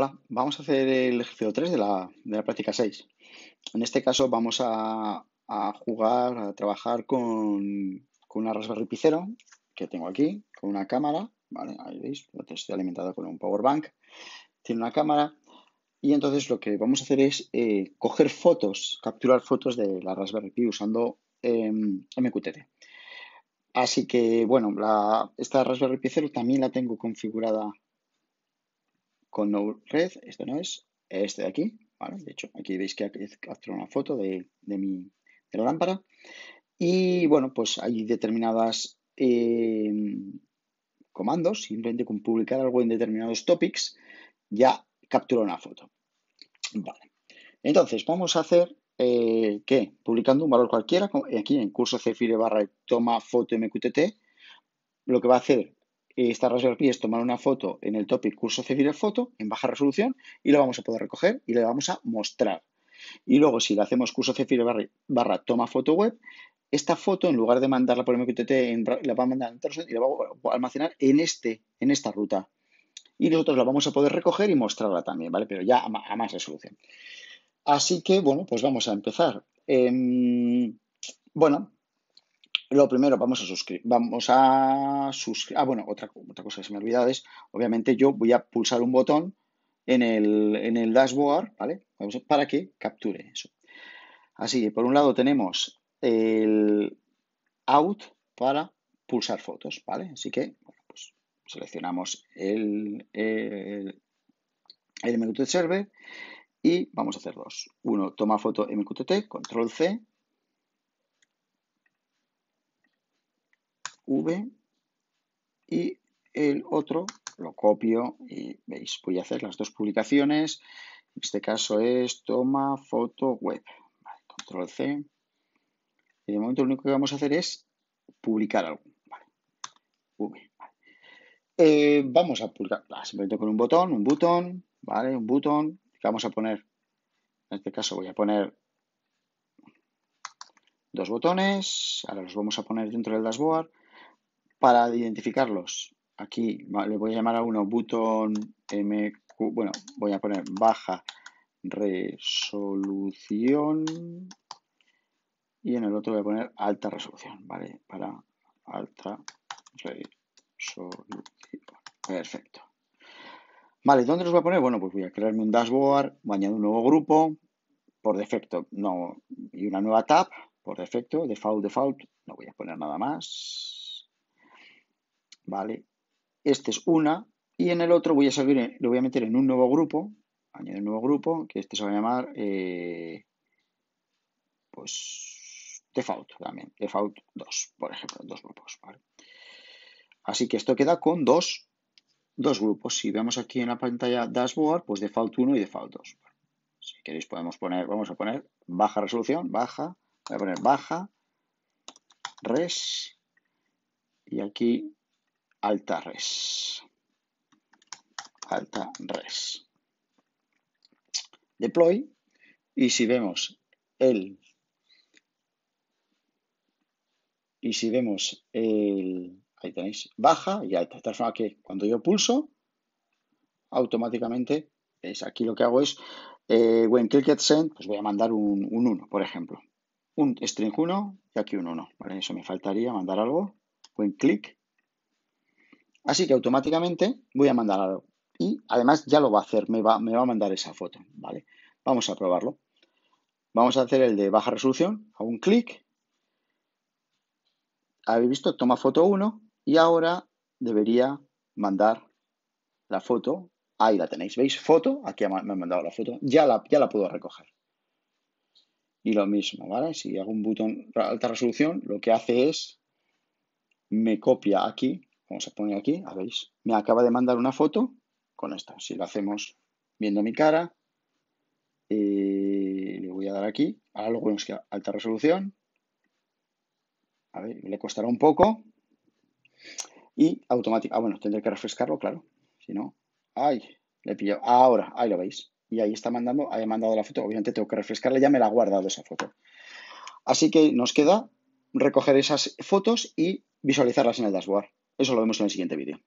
Hola, vamos a hacer el ejercicio 3 de la, práctica 6. En este caso vamos a, jugar, a trabajar con, una Raspberry 0 que tengo aquí, con una cámara, ¿vale? Ahí veis, estoy alimentado con un power bank, tiene una cámara y entonces lo que vamos a hacer es eh, coger fotos, capturar fotos de la Raspberry Pi usando MQTT. Em, Así que, bueno, la, esta Raspberry Pi también la tengo configurada con no red esto no es, este de aquí, De hecho, aquí veis que ha capturado una foto de, mi, de la lámpara. Y bueno, pues hay determinadas eh, comandos, simplemente con publicar algo en determinados topics, ya capturó una foto. Vale. Entonces, vamos a hacer eh, que publicando un valor cualquiera, aquí en curso cfire barra toma foto mqtt, lo que va a hacer esta Pi es tomar una foto en el topic curso de foto en baja resolución y lo vamos a poder recoger y la vamos a mostrar. Y luego, si le hacemos curso cefiro barra, toma foto web, esta foto, en lugar de mandarla por MQTT, la va a mandar en y la va a almacenar en, este, en esta ruta. Y nosotros la vamos a poder recoger y mostrarla también, ¿vale? Pero ya a, más resolución. Así que, bueno, pues vamos a empezar. Em, bueno, lo primero, vamos a suscribir. Vamos a suscribir. Ah, bueno, otra, otra cosa que se me ha olvidado es, obviamente, yo voy a pulsar un botón en el, dashboard, ¿vale? para que capture eso. Así, que, por un lado tenemos el out para pulsar fotos, ¿vale? Así que, pues seleccionamos el, el, el MQTT Server y vamos a hacer dos. Uno, toma foto MQTT, control C, V y el otro lo copio y veis, voy a hacer las dos publicaciones. En este caso es toma foto web. control C. Y de momento lo único que vamos a hacer es publicar algo. Eh, vamos a publicar, simplemente con un botón, un botón, ¿vale? Un botón. Vamos a poner, en este caso voy a poner dos botones. Ahora los vamos a poner dentro del dashboard para identificarlos, aquí le voy a llamar a uno button MQ, bueno, voy a poner baja resolución y en el otro voy a poner alta resolución, ¿vale? Para alta resolución. Perfecto. Vale, ¿dónde los voy a poner? Bueno, pues voy a crearme un dashboard, voy a añadir un nuevo grupo, por defecto, no, y una nueva tab, por defecto, default, default, no voy a poner nada más ¿vale? Este es una y en el otro voy a salir, lo voy a meter en un nuevo grupo, añadir un nuevo grupo, que este se va a llamar, eh, pues, default también, default 2, por ejemplo, dos grupos, ¿vale? Así que esto queda con dos, grupos. Si vemos aquí en la pantalla dashboard, pues default 1 y default 2. si queréis podemos poner, vamos a poner baja resolución, baja, voy a poner baja, res, y aquí alta res. Alta res. Deploy. Y si vemos el. Y si vemos el. Ahí tenéis. Baja y alta. De tal forma que cuando yo pulso, automáticamente. es Aquí lo que hago es. Eh, when click send, pues voy a mandar un, 1, por ejemplo. Un string 1 y aquí un 1. ¿vale? Eso me faltaría mandar algo. When click Así que automáticamente voy a mandar algo. Y además ya lo va a hacer, me va, me va a mandar esa foto, ¿vale? Vamos a probarlo. Vamos a hacer el de baja resolución, Hago un clic. Habéis visto, toma foto 1 y ahora debería mandar la foto. Ahí la tenéis, ¿veis? Foto, aquí me ha mandado la foto, ya la, ya la puedo recoger. Y lo mismo, ¿vale? Si hago un botón alta resolución, lo que hace es, me copia aquí vamos a poner aquí, a veis, me acaba de mandar una foto con esta. Si lo hacemos viendo mi cara, eh, le voy a dar aquí, ahora lo ponemos que alta resolución, a ver, le costará un poco y automático, ah bueno, tendré que refrescarlo, claro, si no, ay, le he ahora, ahí lo veis, y ahí está mandando, ahí mandado la foto, obviamente tengo que refrescarla, ya me la ha guardado esa foto. Así que nos queda recoger esas fotos y visualizarlas en el dashboard. Eso lo vemos en el siguiente vídeo.